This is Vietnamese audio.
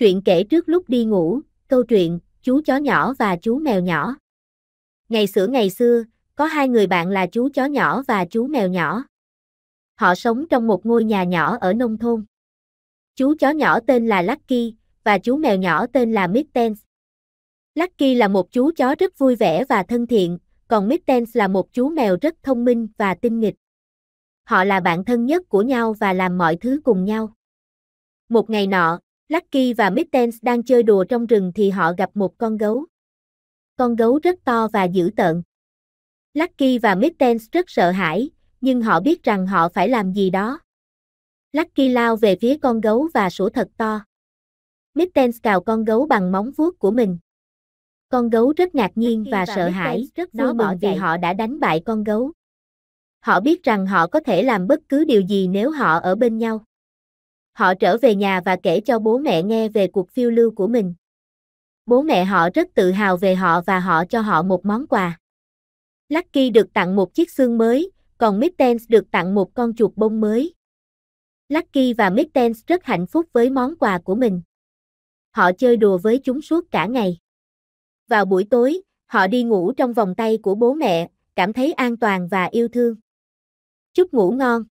chuyện kể trước lúc đi ngủ, câu chuyện, chú chó nhỏ và chú mèo nhỏ. Ngày xưa ngày xưa, có hai người bạn là chú chó nhỏ và chú mèo nhỏ. Họ sống trong một ngôi nhà nhỏ ở nông thôn. Chú chó nhỏ tên là Lucky và chú mèo nhỏ tên là Mittens. Lucky là một chú chó rất vui vẻ và thân thiện, còn Mittens là một chú mèo rất thông minh và tinh nghịch. Họ là bạn thân nhất của nhau và làm mọi thứ cùng nhau. Một ngày nọ, Lucky và Mittens đang chơi đùa trong rừng thì họ gặp một con gấu. Con gấu rất to và dữ tợn. Lucky và Mittens rất sợ hãi, nhưng họ biết rằng họ phải làm gì đó. Lucky lao về phía con gấu và sủa thật to. Mittens cào con gấu bằng móng vuốt của mình. Con gấu rất ngạc nhiên Lucky và, và sợ hãi, rất nó mừng vì họ đã đánh bại con gấu. Họ biết rằng họ có thể làm bất cứ điều gì nếu họ ở bên nhau. Họ trở về nhà và kể cho bố mẹ nghe về cuộc phiêu lưu của mình. Bố mẹ họ rất tự hào về họ và họ cho họ một món quà. Lucky được tặng một chiếc xương mới, còn Mittens được tặng một con chuột bông mới. Lucky và Mittens rất hạnh phúc với món quà của mình. Họ chơi đùa với chúng suốt cả ngày. Vào buổi tối, họ đi ngủ trong vòng tay của bố mẹ, cảm thấy an toàn và yêu thương. Chúc ngủ ngon!